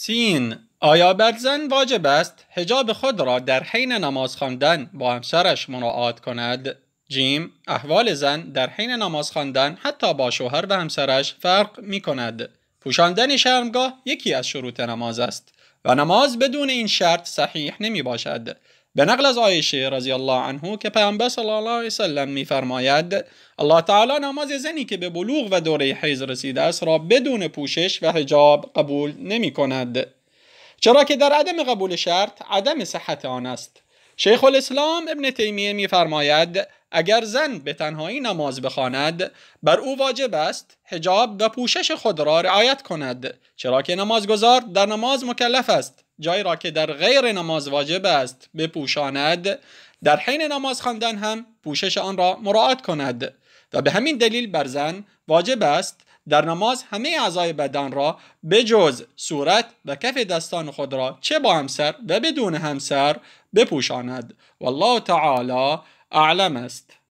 سین آیا بر زن واجب است حجاب خود را در حین نماز خواندن با همسرش مراعات کند جیم احوال زن در حین نماز خواندن حتی با شوهر و همسرش فرق می کند پوشاندن شرمگاه یکی از شروط نماز است و نماز بدون این شرط صحیح نمی باشد به نقل از عایشه رضی الله عنه که پیامبر صلی الله علیه وسلم فرماید الله تعالی نماز زنی که به بلوغ و دوره حیض رسیده است را بدون پوشش و حجاب قبول نمی کند چرا که در عدم قبول شرط عدم صحت آن است شیخ الاسلام ابن تیمیه فرماید اگر زن به تنهایی نماز بخواند بر او واجب است حجاب و پوشش خود را رعایت کند چرا که نمازگزار در نماز مکلف است جایی را که در غیر نماز واجب است بپوشاند در حین نماز خواندن هم پوشش آن را مراعات کند و به همین دلیل بر زن واجب است در نماز همه اعضای بدن را به جز صورت و کف دستان خود را چه با همسر و بدون همسر بپوشاند والله تعالی أعلى ماست